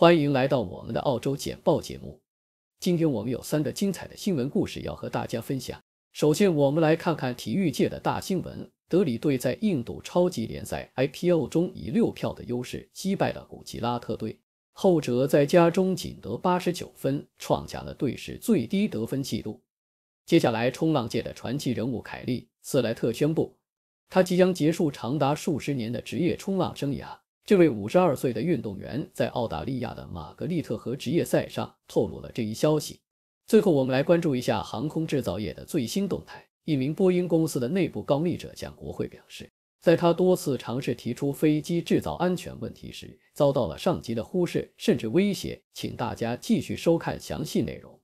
欢迎来到我们的澳洲简报节目。今天我们有三个精彩的新闻故事要和大家分享。首先，我们来看看体育界的大新闻：德里队在印度超级联赛 i p o 中以六票的优势击败了古吉拉特队，后者在家中仅得八十九分，创下了队史最低得分记录。接下来，冲浪界的传奇人物凯利斯莱特宣布，他即将结束长达数十年的职业冲浪生涯。这位五十二岁的运动员在澳大利亚的玛格丽特河职业赛上透露了这一消息。最后，我们来关注一下航空制造业的最新动态。一名波音公司的内部告密者向国会表示，在他多次尝试提出飞机制造安全问题时，遭到了上级的忽视甚至威胁。请大家继续收看详细内容。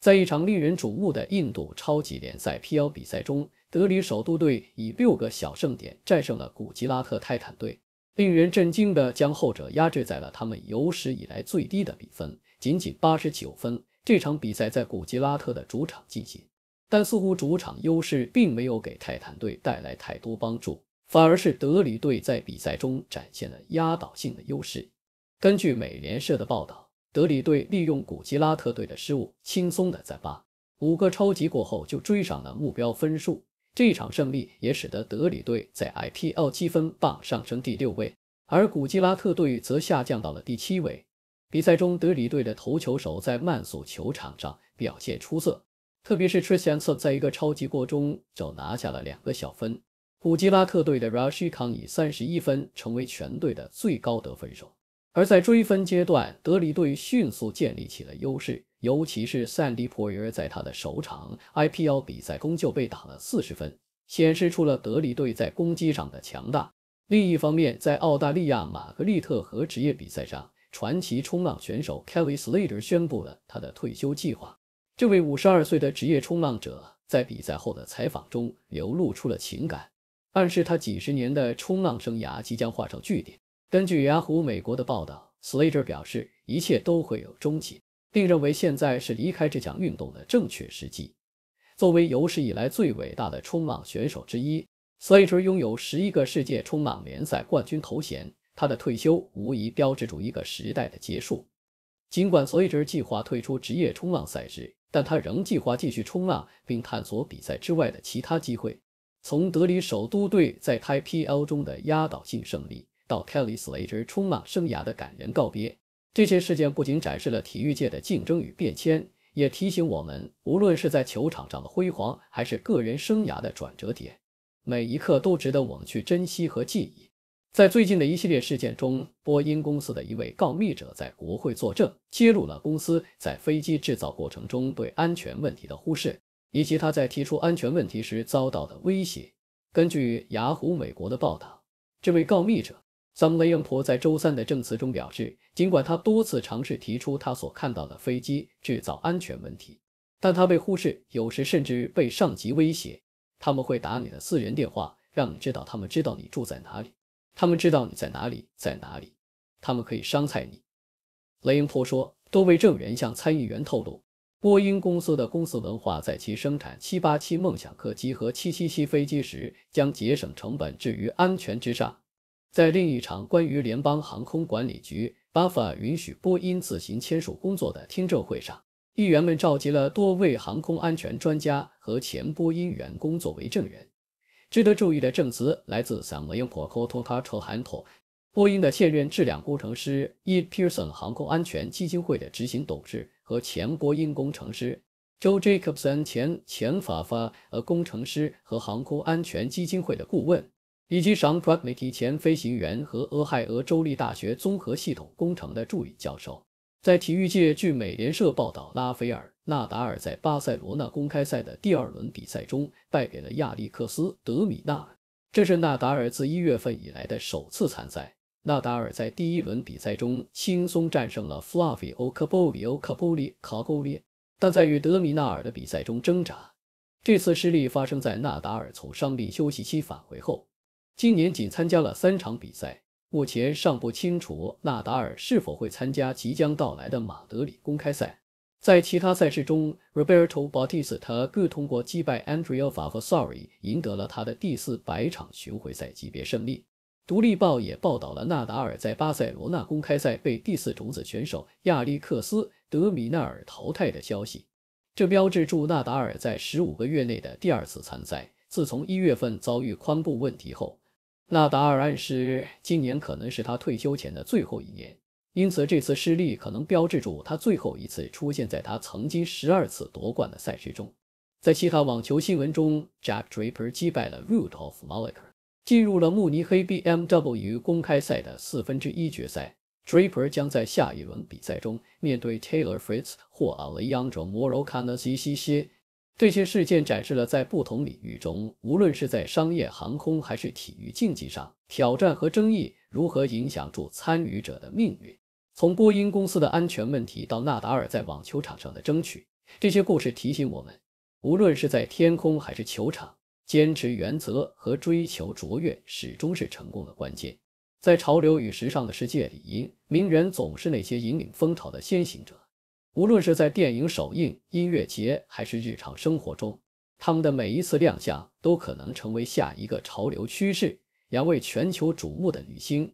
在一场令人瞩目的印度超级联赛 P L 比赛中，德里首都队以六个小胜点战胜了古吉拉特泰坦队。令人震惊的，将后者压制在了他们有史以来最低的比分，仅仅八十九分。这场比赛在古吉拉特的主场进行，但似乎主场优势并没有给泰坦队带来太多帮助，反而是德里队在比赛中展现了压倒性的优势。根据美联社的报道，德里队利用古吉拉特队的失误，轻松的在八五个超级过后就追上了目标分数。这场胜利也使得德里队在 IPL 积分榜上升第六位，而古吉拉特队则下降到了第七位。比赛中，德里队的头球手在慢速球场上表现出色，特别是 Tristan 在一个超级过中就拿下了两个小分。古吉拉特队的 r a s h i k a n 以三十一分成为全队的最高得分手。而在追分阶段，德里队迅速建立起了优势。尤其是赛迪普尔在他的首场 IPL 比赛中就被打了四十分，显示出了德里队在攻击上的强大。另一方面，在澳大利亚玛格丽特河职业比赛上，传奇冲浪选手 Kelly Slater 宣布了他的退休计划。这位五十二岁的职业冲浪者在比赛后的采访中流露出了情感，暗示他几十年的冲浪生涯即将画上句点。根据雅虎美国的报道，s l a t e r 表示一切都会有终结。并认为现在是离开这项运动的正确时机。作为有史以来最伟大的冲浪选手之一 s l a e r 拥有十一个世界冲浪联赛冠军头衔，他的退休无疑标志着一个时代的结束。尽管 s l a e r 计划退出职业冲浪赛事，但他仍计划继续冲浪，并探索比赛之外的其他机会。从德里首都队在 TPL 中的压倒性胜利，到 Kelly s l a t e r 冲浪生涯的感人告别。这些事件不仅展示了体育界的竞争与变迁，也提醒我们，无论是在球场上的辉煌，还是个人生涯的转折点，每一刻都值得我们去珍惜和记忆。在最近的一系列事件中，波音公司的一位告密者在国会作证，揭露了公司在飞机制造过程中对安全问题的忽视，以及他在提出安全问题时遭到的威胁。根据雅虎美国的报道，这位告密者。曾雷恩婆在周三的证词中表示，尽管他多次尝试提出他所看到的飞机制造安全问题，但他被忽视，有时甚至被上级威胁：“他们会打你的私人电话，让你知道他们知道你住在哪里，他们知道你在哪里，在哪里，他们可以伤害你。”雷恩婆说，多位证人向参议员透露，波音公司的公司文化在其生产七八七梦想客机和七七七飞机时，将节省成本置于安全之上。在另一场关于联邦航空管理局巴法允许波音自行签署工作的听证会上，议员们召集了多位航空安全专家和前波音员工作为证人。值得注意的证词来自萨姆耶普科托塔托安托，波音的现任质量工程师伊皮 o 森，航空安全基金会的执行董事和前波音工程师 Jacobson 前前法发呃工程师和航空安全基金会的顾问。以及《赏传媒体前飞行员和俄亥俄州立大学综合系统工程的助理教授，在体育界，据美联社报道，拉斐尔·纳达尔在巴塞罗那公开赛的第二轮比赛中败给了亚历克斯·德米纳这是纳达尔自一月份以来的首次参赛。纳达尔在第一轮比赛中轻松战胜了 Flavio k a b o l i o k a b o l i b o l i 但在与德米纳尔的比赛中挣扎。这次失利发生在纳达尔从伤病休息期返回后。今年仅参加了三场比赛，目前尚不清楚纳达尔是否会参加即将到来的马德里公开赛。在其他赛事中，Roberto Bautista 各通过击败 Andrea Fasori 赢得了他的第四百场巡回赛级别胜利。《独立报》也报道了纳达尔在巴塞罗那公开赛被第四种子选手亚历克斯·德米纳尔淘汰的消息，这标志着纳达尔在十五个月内的第二次参赛。自从一月份遭遇髋部问题后，纳达尔暗示，今年可能是他退休前的最后一年，因此这次失利可能标志着他最后一次出现在他曾经十二次夺冠的赛事中。在其他网球新闻中，Jack Draper 击败了 Root of m o l a k 进入了慕尼黑 BMW 公开赛的四分之一决赛。Draper 将在下一轮比赛中面对 Taylor Fritz 或 Alejandro m o r o c a n a s e 西西。这些事件展示了在不同领域中，无论是在商业航空还是体育竞技上，挑战和争议如何影响住参与者的命运。从波音公司的安全问题到纳达尔在网球场上的争取，这些故事提醒我们，无论是在天空还是球场，坚持原则和追求卓越始终是成功的关键。在潮流与时尚的世界里，名人总是那些引领风潮的先行者。无论是在电影首映、音乐节，还是日常生活中，他们的每一次亮相都可能成为下一个潮流趋势。两位全球瞩目的女星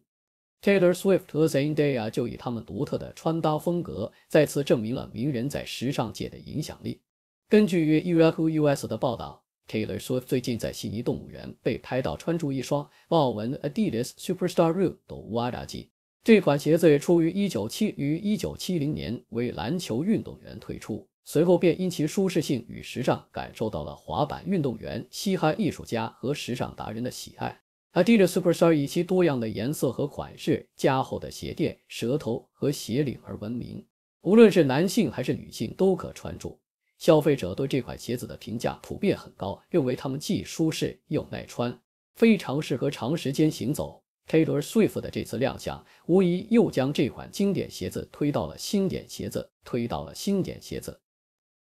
，Taylor Swift 和 Zendaya 就以他们独特的穿搭风格，再次证明了名人在时尚界的影响力。根据 y a h o US 的报道，Taylor Swift 最近在悉尼动物园被拍到穿着一双豹纹 Adidas Superstar Rue 零五五二七。这款鞋子出于197于1970年为篮球运动员推出，随后便因其舒适性与时尚，感受到了滑板运动员、嘻哈艺术家和时尚达人的喜爱。它凭着 Superstar 以其多样的颜色和款式、加厚的鞋垫、舌头和鞋领而闻名。无论是男性还是女性都可穿着。消费者对这款鞋子的评价普遍很高，认为它们既舒适又耐穿，非常适合长时间行走。Taylor Swift 的这次亮相，无疑又将这款经典鞋子推到了新点鞋子，推到了新点鞋子。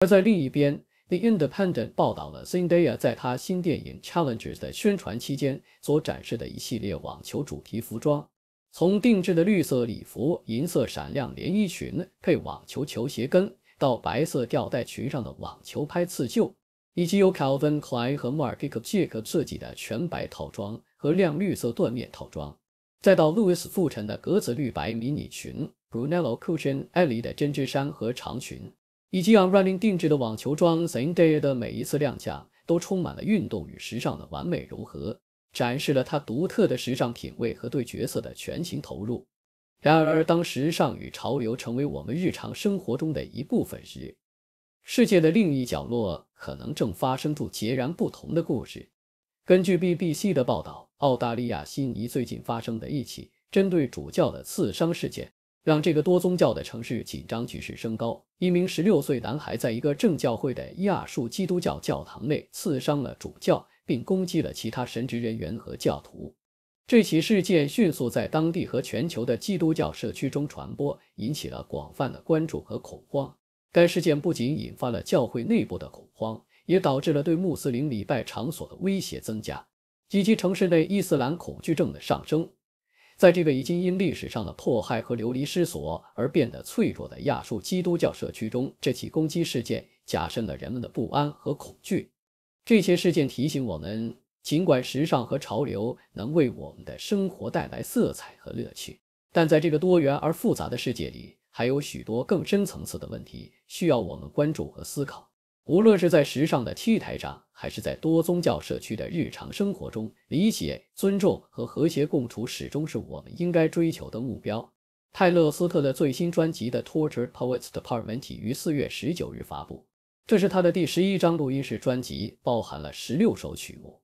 而在另一边，《The Independent》报道了 Zendaya 在他新电影《Challenges》的宣传期间所展示的一系列网球主题服装，从定制的绿色礼服、银色闪亮连衣裙配网球球鞋跟，到白色吊带裙上的网球拍刺绣。以及由 Calvin Klein 和 Mark Jacob 设计的全白套装和亮绿色缎面套装，再到 Louis 富衬的格子绿白迷你裙，Brunello Cucinelli 的针织衫和长裙，以及 On Running 定制的网球装 z e n e d i 的每一次亮相都充满了运动与时尚的完美融合，展示了他独特的时尚品味和对角色的全情投入。然而，当时尚与潮流成为我们日常生活中的一部分时，世界的另一角落可能正发生着截然不同的故事。根据 BBC 的报道，澳大利亚悉尼最近发生的一起针对主教的刺伤事件，让这个多宗教的城市紧张局势升高。一名16岁男孩在一个正教会的亚述基督教教堂内刺伤了主教，并攻击了其他神职人员和教徒。这起事件迅速在当地和全球的基督教社区中传播，引起了广泛的关注和恐慌。该事件不仅引发了教会内部的恐慌，也导致了对穆斯林礼拜场所的威胁增加，以及城市内伊斯兰恐惧症的上升。在这个已经因历史上的迫害和流离失所而变得脆弱的亚述基督教社区中，这起攻击事件加深了人们的不安和恐惧。这些事件提醒我们，尽管时尚和潮流能为我们的生活带来色彩和乐趣，但在这个多元而复杂的世界里，还有许多更深层次的问题需要我们关注和思考。无论是在时尚的 T 台上，还是在多宗教社区的日常生活中，理解、尊重和和谐共处始终是我们应该追求的目标。泰勒·斯特的最新专辑的《Tortured Poets Department》于四月十九日发布，这是他的第十一张录音室专辑，包含了十六首曲目。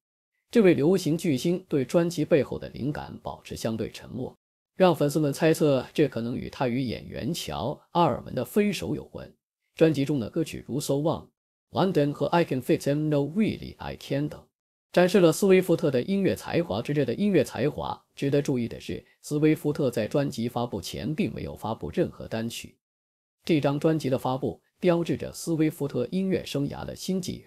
这位流行巨星对专辑背后的灵感保持相对沉默。让粉丝们猜测，这可能与他与演员乔·阿尔文的分手有关。专辑中的歌曲如《So o n t London》和《I Can Fix Em No Really I Can't》展示了斯威夫特的音乐才华。之这的音乐才华值得注意的是，斯威夫特在专辑发布前并没有发布任何单曲。这张专辑的发布标志着斯威夫特音乐生涯的新纪元。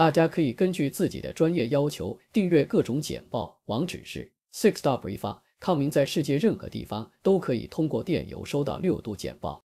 大家可以根据自己的专业要求订阅各种简报。网址是 sixstop 预发。康明在世界任何地方都可以通过电邮收到六度简报。